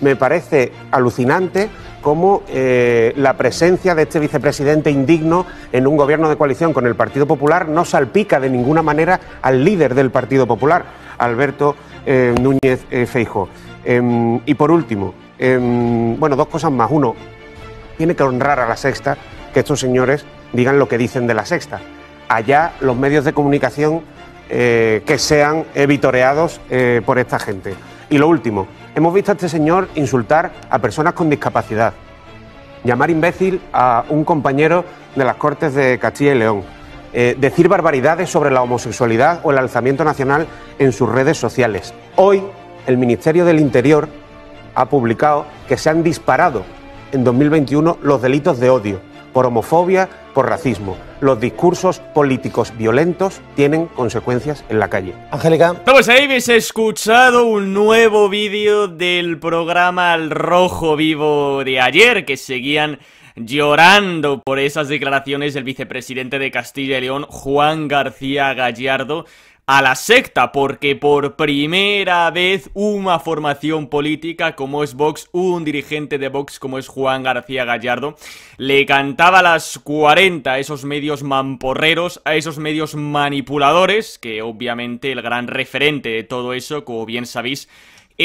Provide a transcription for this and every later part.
me parece alucinante cómo eh, la presencia de este vicepresidente indigno en un gobierno de coalición con el Partido Popular no salpica de ninguna manera al líder del Partido Popular, Alberto eh, Núñez eh, Feijo. Em, y por último, em, bueno, dos cosas más. Uno, tiene que honrar a la sexta que estos señores digan lo que dicen de la sexta. Allá los medios de comunicación eh, que sean vitoreados por esta gente. Y lo último, hemos visto a este señor insultar a personas con discapacidad, llamar imbécil a un compañero de las Cortes de Castilla y León, eh, decir barbaridades sobre la homosexualidad o el alzamiento nacional en sus redes sociales. Hoy el Ministerio del Interior ha publicado que se han disparado en 2021 los delitos de odio por homofobia, por racismo. Los discursos políticos violentos tienen consecuencias en la calle. Angélica. Pues ahí habéis escuchado un nuevo vídeo del programa Al Rojo Vivo de ayer, que seguían llorando por esas declaraciones del vicepresidente de Castilla y León, Juan García Gallardo, a la secta, porque por primera vez una formación política como es Vox, un dirigente de Vox como es Juan García Gallardo, le cantaba a las 40 a esos medios mamporreros, a esos medios manipuladores, que obviamente el gran referente de todo eso, como bien sabéis,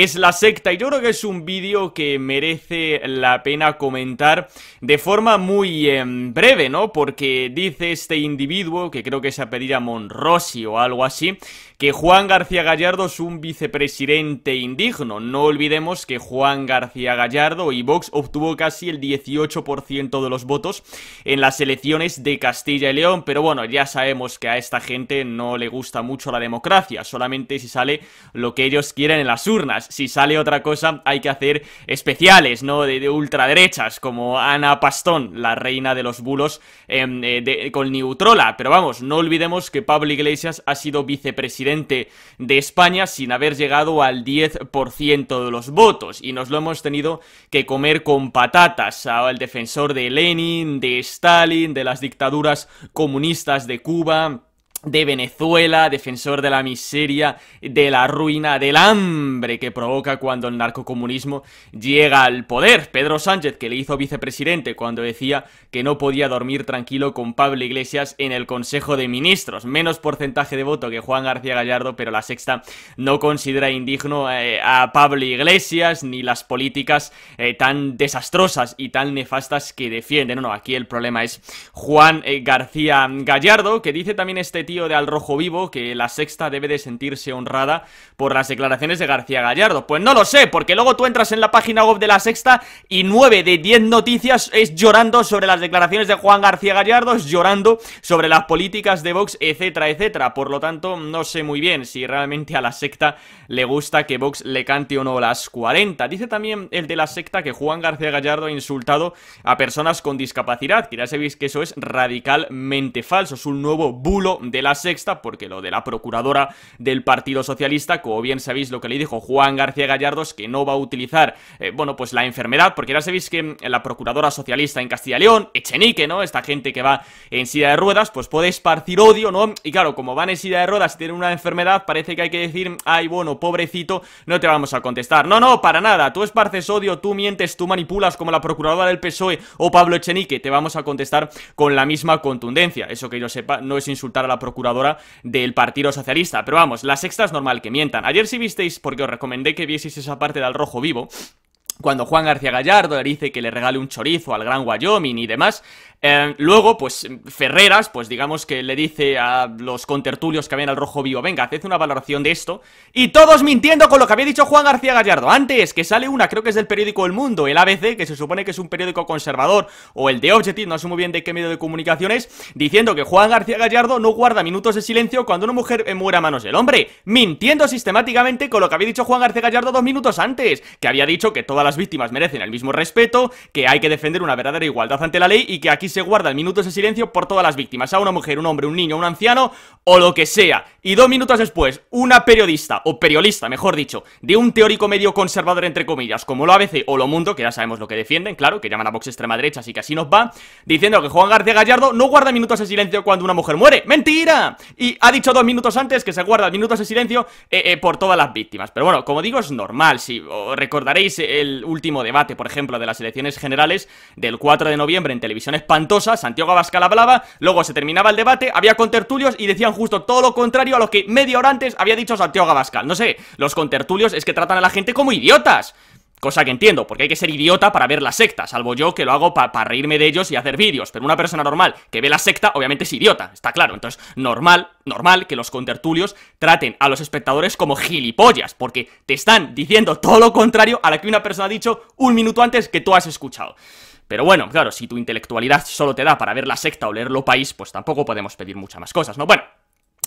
es la secta y yo creo que es un vídeo que merece la pena comentar de forma muy em, breve, ¿no? Porque dice este individuo, que creo que se ha pedir a Monrosi o algo así, que Juan García Gallardo es un vicepresidente indigno. No olvidemos que Juan García Gallardo y Vox obtuvo casi el 18% de los votos en las elecciones de Castilla y León, pero bueno, ya sabemos que a esta gente no le gusta mucho la democracia, solamente si sale lo que ellos quieren en las urnas si sale otra cosa, hay que hacer especiales, ¿no? De, ultraderechas, como Ana Pastón, la reina de los bulos, em, eh, con Neutrola. Pero vamos, no olvidemos que Pablo Iglesias ha sido vicepresidente de España sin haber llegado al 10% de los votos. Y nos lo hemos tenido que comer con patatas al defensor de Lenin, de Stalin, de las dictaduras comunistas de Cuba de Venezuela, defensor de la miseria, de la ruina, del hambre que provoca cuando el narcocomunismo llega al poder. Pedro Sánchez, que le hizo vicepresidente cuando decía que no podía dormir tranquilo con Pablo Iglesias en el Consejo de Ministros. Menos porcentaje de voto que Juan García Gallardo, pero la sexta no considera indigno eh, a Pablo Iglesias ni las políticas eh, tan desastrosas y tan nefastas que defienden. No, no, aquí el problema es Juan eh, García Gallardo, que dice también este tipo de Al Rojo Vivo que la sexta debe de sentirse honrada por las declaraciones de García Gallardo. Pues no lo sé, porque luego tú entras en la página web de la sexta y 9 de 10 noticias es llorando sobre las declaraciones de Juan García Gallardo, es llorando sobre las políticas de Vox, etcétera, etcétera. Por lo tanto, no sé muy bien si realmente a la secta le gusta que Vox le cante o no las 40. Dice también el de la secta que Juan García Gallardo ha insultado a personas con discapacidad. Que ya sabéis que eso es radicalmente falso, es un nuevo bulo de la la sexta, porque lo de la procuradora del Partido Socialista, como bien sabéis lo que le dijo Juan García Gallardos, que no va a utilizar, eh, bueno, pues la enfermedad, porque ya sabéis que mm, la procuradora socialista en Castilla y León, Echenique, ¿no? Esta gente que va en silla de ruedas, pues puede esparcir odio, ¿no? Y claro, como van en silla de ruedas y tienen una enfermedad, parece que hay que decir, ay, bueno, pobrecito, no te vamos a contestar. No, no, para nada, tú esparces odio, tú mientes, tú manipulas como la procuradora del PSOE o Pablo Echenique, te vamos a contestar con la misma contundencia. Eso que yo sepa, no es insultar a la procuradora del Partido Socialista. Pero vamos, la sexta es normal que mientan. Ayer si visteis, porque os recomendé que vieseis esa parte del rojo vivo, cuando Juan García Gallardo le dice que le regale un chorizo al gran Wyoming y demás. Eh, luego, pues Ferreras, pues digamos que le dice a los contertulios que habían al Rojo Vivo, venga, haced una valoración de esto. Y todos mintiendo con lo que había dicho Juan García Gallardo. Antes, que sale una, creo que es del periódico El Mundo, el ABC, que se supone que es un periódico conservador, o el de Objective, no sé muy bien de qué medio de comunicaciones, diciendo que Juan García Gallardo no guarda minutos de silencio cuando una mujer muere a manos del hombre. Mintiendo sistemáticamente con lo que había dicho Juan García Gallardo dos minutos antes, que había dicho que todas las víctimas merecen el mismo respeto, que hay que defender una verdadera igualdad ante la ley y que aquí se guarda el minuto de silencio por todas las víctimas, a una mujer, un hombre, un niño, un anciano o lo que sea. Y dos minutos después, una periodista, o periodista, mejor dicho, de un teórico medio conservador, entre comillas, como lo ABC o lo Mundo, que ya sabemos lo que defienden, claro, que llaman a Vox extrema derecha, así que así nos va, diciendo que Juan García Gallardo no guarda minutos de silencio cuando una mujer muere. ¡Mentira! Y ha dicho dos minutos antes que se guardan minutos de silencio eh, eh, por todas las víctimas. Pero bueno, como digo, es normal, si recordaréis el el último debate, por ejemplo, de las elecciones generales del 4 de noviembre en televisión espantosa, Santiago Abascal hablaba, luego se terminaba el debate, había contertulios y decían justo todo lo contrario a lo que media hora antes había dicho Santiago Abascal. No sé, los contertulios es que tratan a la gente como idiotas cosa que entiendo, porque hay que ser idiota para ver la secta, salvo yo que lo hago para reírme de ellos y hacer vídeos, pero una persona normal que ve la secta obviamente es idiota, está claro, entonces normal, normal que los contertulios traten a los espectadores como gilipollas, porque te están diciendo todo lo contrario a lo que una persona ha dicho un minuto antes que tú has escuchado. Pero bueno, claro, si tu intelectualidad solo te da para ver la secta o leerlo país, pues tampoco podemos pedir muchas más cosas, ¿no? Bueno,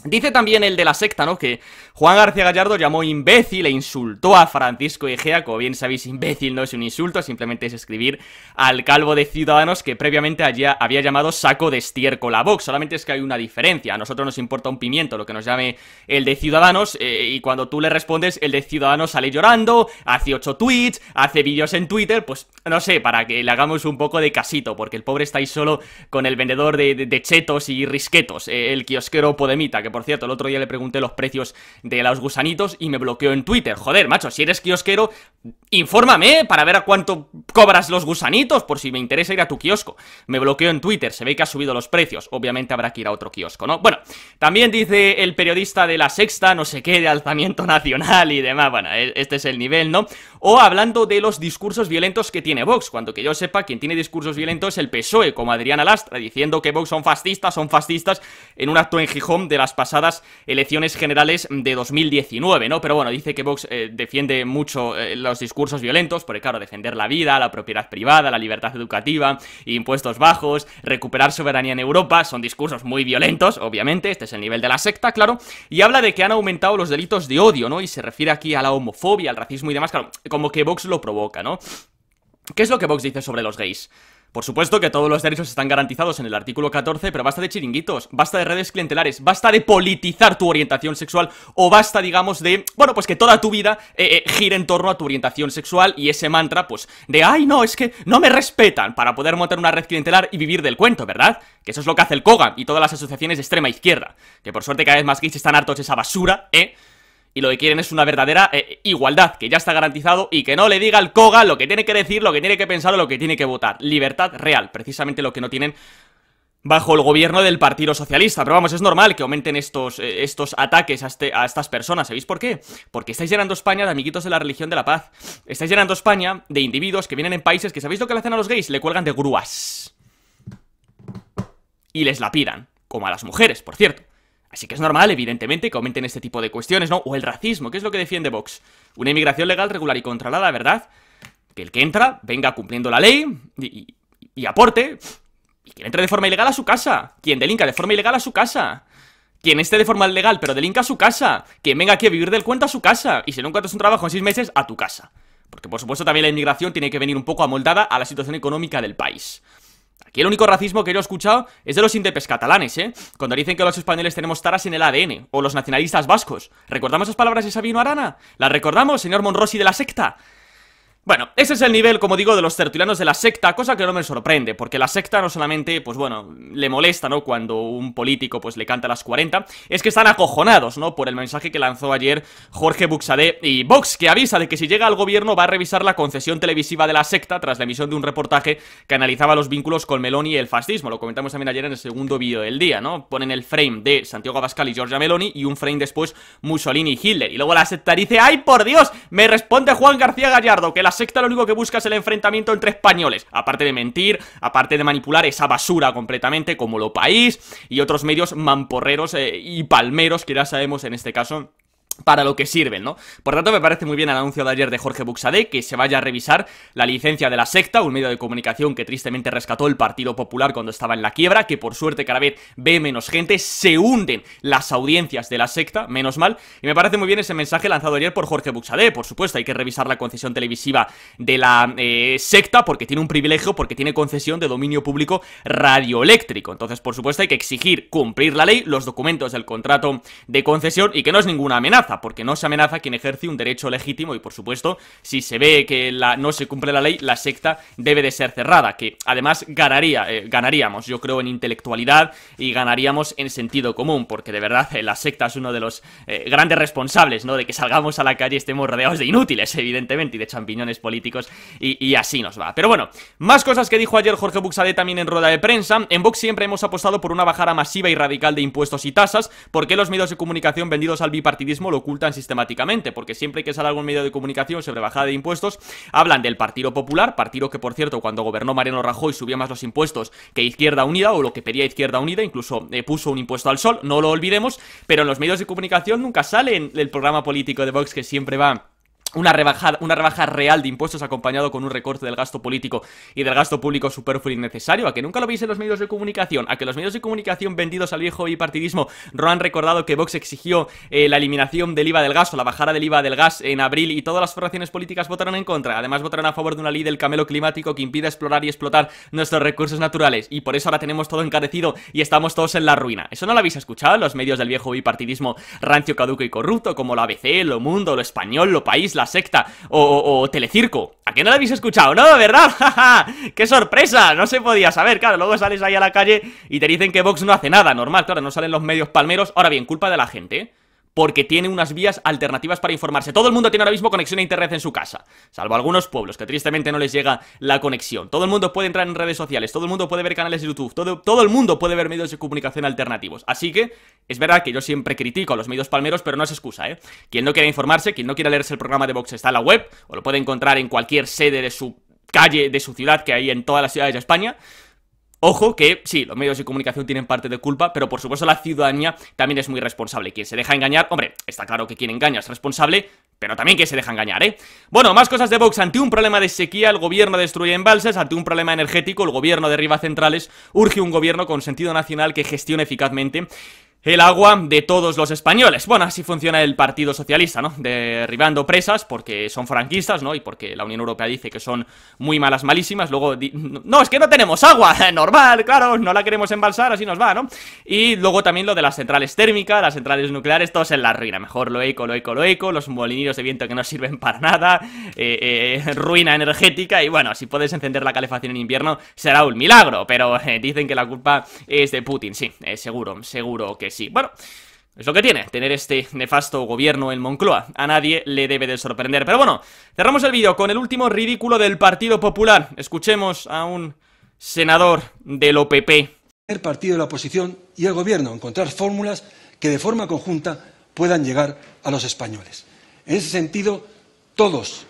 Dice también el de la secta, ¿no? Que Juan García Gallardo llamó imbécil e insultó a Francisco Egea. Como bien sabéis, imbécil no es un insulto, simplemente es escribir al calvo de Ciudadanos que previamente allá había llamado saco de estiércol a Vox. Solamente es que hay una diferencia. A nosotros nos importa un pimiento lo que nos llame el de Ciudadanos eh, y cuando tú le respondes, el de Ciudadanos sale llorando, hace ocho tweets, hace vídeos en Twitter, pues no sé, para que le hagamos un poco de casito, porque el pobre está ahí solo con el vendedor de, chetos y risquetos, eh, el kiosquero Podemita, que por cierto, el otro día le pregunté los precios de los gusanitos y me bloqueó en Twitter. Joder, macho, si eres kiosquero, infórmame para ver a cuánto cobras los gusanitos, por si me interesa ir a tu kiosco. Me bloqueó en Twitter, se ve que ha subido los precios, obviamente habrá que ir a otro kiosco, ¿no? Bueno, también dice el periodista de La Sexta, no sé qué, de alzamiento nacional y demás, bueno, e-, este es el nivel, ¿no? o hablando de los discursos violentos que tiene Vox, cuando que yo sepa quien tiene discursos violentos es el PSOE, como Adriana Lastra, diciendo que Vox son fascistas, son fascistas, en un acto en Gijón de las pasadas elecciones generales de 2019, ¿no? Pero bueno, dice que Vox eh, defiende mucho eh, los discursos violentos, porque claro, defender la vida, la propiedad privada, la libertad educativa, impuestos bajos, recuperar soberanía en Europa, son discursos muy violentos, obviamente, este es el nivel de la secta, claro, y habla de que han aumentado los delitos de odio, ¿no? Y se refiere aquí a la homofobia, al racismo y demás, claro, como que Vox lo provoca, ¿no? ¿Qué es lo que Vox dice sobre los gays? Por supuesto que todos los derechos están garantizados en el artículo 14, pero basta de chiringuitos, basta de redes clientelares, basta de politizar tu orientación sexual o basta, digamos, de, bueno, pues que toda tu vida eh, eh, gire en torno a tu orientación sexual y ese mantra, pues, de, ay, no, es que no me respetan para poder montar una red clientelar y vivir del cuento, ¿verdad? Que eso es lo que hace el Kogan y todas las asociaciones de extrema izquierda, que por suerte cada vez más gays están hartos de esa basura, ¿eh? y lo que quieren es una verdadera eh, igualdad, que ya está garantizado y que no le diga al COGA lo que tiene que decir, lo que tiene que pensar o lo que tiene que votar. Libertad real, precisamente lo que no tienen bajo el gobierno del Partido Socialista. Pero vamos, es normal que aumenten estos, eh, estos ataques este, a, estas personas. ¿Sabéis por qué? Porque estáis llenando España de amiguitos de la religión de la paz. Estáis llenando España de individuos que vienen en países que, ¿sabéis lo que le hacen a los gays? Le cuelgan de grúas. Y les la Como a las mujeres, por cierto. Así que es normal, evidentemente, que aumenten este tipo de cuestiones, ¿no? O el racismo, ¿qué es lo que defiende Vox. Una inmigración legal, regular y controlada, ¿verdad? Que el que entra venga cumpliendo la ley y, aporte. Y quien entre de forma ilegal a su casa. Quien delinca de forma ilegal a su casa. Quien esté de forma legal pero delinca a su casa. Quien venga aquí a vivir del cuento a su casa. Y si no encuentras un trabajo en seis meses, a tu casa. Porque por supuesto también la inmigración tiene que venir un poco amoldada a la situación económica del país. Aquí el único racismo que yo he escuchado es de los indepes catalanes, ¿eh? Cuando dicen que los españoles tenemos taras en el ADN, o los nacionalistas vascos. ¿Recordamos esas palabras de Sabino Arana? ¿Las recordamos, señor Monrosi de la secta? Bueno, ese es el nivel, como digo, de los tertulianos de la secta, cosa que no me sorprende, porque la secta no solamente, pues bueno, le molesta, ¿no? Cuando un político, pues le canta a las 40, es que están acojonados, ¿no? Por el mensaje que lanzó ayer Jorge buxade y Vox, que avisa de que si llega al gobierno va a revisar la concesión televisiva de la secta tras la emisión de un reportaje que analizaba los vínculos con Meloni y el fascismo. Lo comentamos también ayer en el segundo vídeo del día, ¿no? Ponen el frame de Santiago Abascal y Giorgia Meloni y un frame después Mussolini y Hitler. Y luego la secta dice, ¡ay, por Dios! Me responde Juan García Gallardo que la secta lo único que busca es el enfrentamiento entre españoles, aparte de mentir, aparte de manipular esa basura completamente como Lo País y otros medios mamporreros eh, y palmeros que ya sabemos en este caso para lo que sirven, ¿no? Por tanto, me parece muy bien el anuncio de ayer de Jorge Buxadé que se vaya a revisar la licencia de la secta, un medio de comunicación que tristemente rescató el Partido Popular cuando estaba en la quiebra, que por suerte cada vez ve menos gente, se hunden las audiencias de la secta, menos mal, y me parece muy bien ese mensaje lanzado ayer por Jorge Buxadé, por supuesto, hay que revisar la concesión televisiva de la eh, secta porque tiene un privilegio, porque tiene concesión de dominio público radioeléctrico, entonces por supuesto hay que exigir cumplir la ley, los documentos del contrato de concesión y que no es ninguna amenaza, porque no se amenaza quien ejerce un derecho legítimo y por supuesto, si se ve que la, no se cumple la ley, la secta debe de ser cerrada, que además ganaría, eh, ganaríamos, yo creo, en intelectualidad y ganaríamos en sentido común, porque de verdad eh, la secta es uno de los eh, grandes responsables, ¿no? De que salgamos a la calle y estemos rodeados de inútiles, evidentemente, y de champiñones políticos, y, y así nos va. Pero bueno, más cosas que dijo ayer Jorge Buxadé también en rueda de prensa. En Vox siempre hemos apostado por una bajada masiva y radical de impuestos y tasas, porque los medios de comunicación vendidos al bipartidismo lo ocultan sistemáticamente, porque siempre que sale algún medio de comunicación sobre bajada de impuestos, hablan del Partido Popular, partido que por cierto cuando gobernó Mariano Rajoy subía más los impuestos que Izquierda Unida o lo que pedía Izquierda Unida, incluso eh, puso un impuesto al sol, no lo olvidemos, pero en los medios de comunicación nunca sale el programa político de Vox que siempre va una rebaja, una rebaja real de impuestos acompañado con un recorte del gasto político y del gasto público superfluo y innecesario, a que nunca lo veis en los medios de comunicación, a que los medios de comunicación vendidos al viejo bipartidismo no han recordado que Vox exigió eh, la eliminación del IVA del gas o la bajada del IVA del gas en abril y todas las formaciones políticas votaron en contra, además votaron a favor de una ley del camelo climático que impide explorar y explotar nuestros recursos naturales y por eso ahora tenemos todo encarecido y estamos todos en la ruina. Eso no lo habéis escuchado en los medios del viejo bipartidismo rancio, caduco y corrupto como la ABC, Lo Mundo, Lo Español, Lo País, la Secta o, Telecirco. ¿A qué no la habéis escuchado? ¿No? ¿Verdad? ¡Qué sorpresa! No se podía saber, claro. Luego sales ahí a la calle y te dicen que Vox no hace nada. Normal, claro, no salen los medios palmeros. Ahora bien, culpa de la gente. ¿eh? porque tiene unas vías alternativas para informarse. Todo el mundo tiene ahora mismo conexión a internet en su casa, salvo algunos pueblos que tristemente no les llega la conexión. Todo el mundo puede entrar en redes sociales, todo el mundo puede ver canales de YouTube, todo, todo el mundo puede ver medios de comunicación alternativos. Así que es verdad que yo siempre critico a los medios palmeros, pero no es excusa, ¿eh? Quien no quiera informarse, quien no quiera leerse el programa de Vox está en la web, o lo puede encontrar en cualquier sede de su calle de su ciudad que hay en todas las ciudades de España. Ojo que sí, los medios de comunicación tienen parte de culpa, pero por supuesto la ciudadanía también es muy responsable. Quien se deja engañar, hombre, está claro que quien engaña es responsable, pero también quien se deja engañar, ¿eh? Bueno, más cosas de Vox. Ante un problema de sequía, el gobierno destruye embalses. Ante un problema energético, el gobierno derriba centrales. Urge un gobierno con sentido nacional que gestione eficazmente el agua de todos los españoles. Bueno, así funciona el Partido Socialista, ¿no? Derribando presas porque son franquistas, ¿no? Y porque la Unión Europea dice que son muy malas, malísimas. Luego, no, es que no tenemos agua, normal, claro, no la queremos embalsar, así nos va, ¿no? Y luego también lo de las centrales térmicas, las centrales nucleares, todos en la ruina. Mejor lo eco, lo eco, lo eco, los molinillos de viento que no sirven para nada, eh, eh, ruina energética. Y bueno, si puedes encender la calefacción en invierno, será un milagro. Pero eh, dicen que la culpa es de Putin, sí, seguro, seguro que sí. Bueno, es lo que tiene tener este nefasto gobierno en Moncloa. A nadie le debe de sorprender. Pero bueno, cerramos el vídeo con el último ridículo del Partido Popular. Escuchemos a un senador del OPP. El partido de la oposición y el gobierno encontrar fórmulas que de forma conjunta puedan llegar a los españoles. En ese sentido, todos,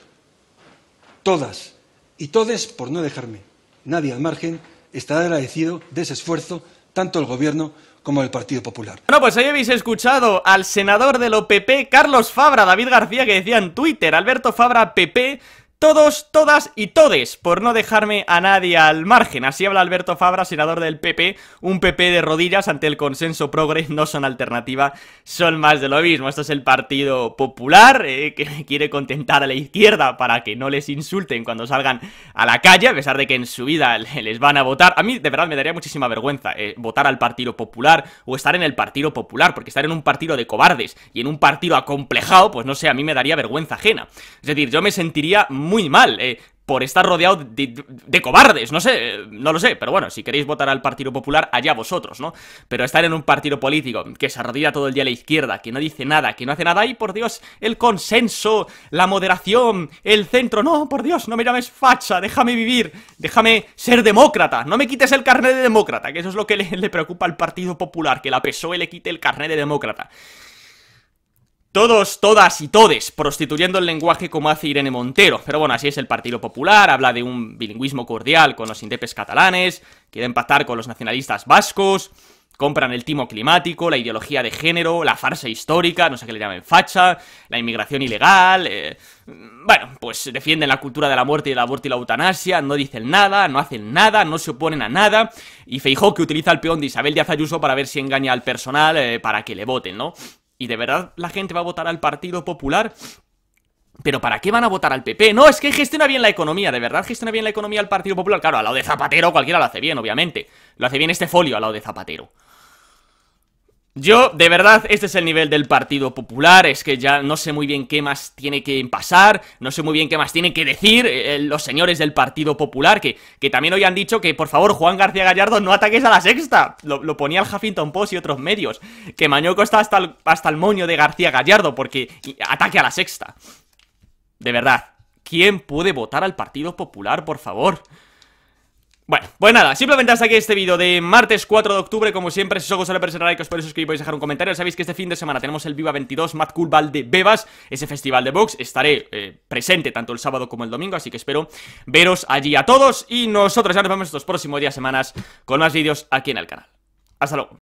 todas y todes, por no dejarme nadie al margen, estará agradecido de ese esfuerzo tanto el gobierno como el Partido Popular. Bueno, pues ahí habéis escuchado al senador del OPP, Carlos Fabra, David García, que decía en Twitter, Alberto Fabra, PP, todos, todas y todes, por no dejarme a nadie al margen. Así habla Alberto Fabra, senador del PP, un PP de rodillas ante el consenso progres. no son alternativa, son más de lo mismo. Esto es el Partido Popular, eh, que quiere contentar a la izquierda para que no les insulten cuando salgan a la calle, a pesar de que en su vida les van a votar. A mí, de verdad, me daría muchísima vergüenza eh, votar al Partido Popular o estar en el Partido Popular, porque estar en un partido de cobardes y en un partido acomplejado, pues no sé, a mí me daría vergüenza ajena. Es decir, yo me sentiría muy muy mal, eh, por estar rodeado de, cobardes, no sé, no lo sé, pero bueno, si queréis votar al Partido Popular, allá vosotros, ¿no? Pero estar en un partido político que se arrodilla todo el día a la izquierda, que no dice nada, que no hace nada, y por Dios, el consenso, la moderación, el centro, no, por Dios, no me llames facha, déjame vivir, déjame ser demócrata, no me quites el carnet de demócrata, que eso es lo que le, le preocupa al Partido Popular, que la PSOE le quite el carnet de demócrata. Todos, todas y todes, prostituyendo el lenguaje como hace Irene Montero. Pero bueno, así es el Partido Popular, habla de un bilingüismo cordial con los indepes catalanes, quiere empatar con los nacionalistas vascos, compran el timo climático, la ideología de género, la farsa histórica, no sé qué le llamen facha, la inmigración ilegal... Eh, bueno, pues defienden la cultura de la muerte y el aborto y la eutanasia, no dicen nada, no hacen nada, no se oponen a nada, y Feijó que utiliza al peón de Isabel Díaz Ayuso para ver si engaña al personal eh, para que le voten, ¿no? ¿Y de verdad la gente va a votar al Partido Popular? ¿Pero para qué van a votar al PP? No, es que gestiona bien la economía, de verdad gestiona bien la economía el Partido Popular. Claro, al lado de Zapatero cualquiera lo hace bien, obviamente. Lo hace bien este folio al lado de Zapatero. Yo, de verdad, este es el nivel del Partido Popular, es que ya no sé muy bien qué más tiene que pasar, no sé muy bien qué más tienen que decir eh, eh, los señores del Partido Popular, que, que, también hoy han dicho que, por favor, Juan García Gallardo, no ataques a la sexta, lo, ponía el Huffington Post y otros medios, que Mañoco está hasta hasta el moño de García Gallardo porque ataque a la sexta. De verdad, ¿quién puede votar al Partido Popular, por favor? Bueno, pues nada, simplemente hasta aquí este vídeo de martes 4 de octubre Como siempre, si os gusta la persona, like, os podéis suscribir, podéis dejar un comentario Sabéis que este fin de semana tenemos el Viva 22 Mad Cool de Bebas Ese festival de box, estaré eh, presente tanto el sábado como el domingo Así que espero veros allí a todos Y nosotros ya nos vemos estos próximos días, semanas Con más vídeos aquí en el canal Hasta luego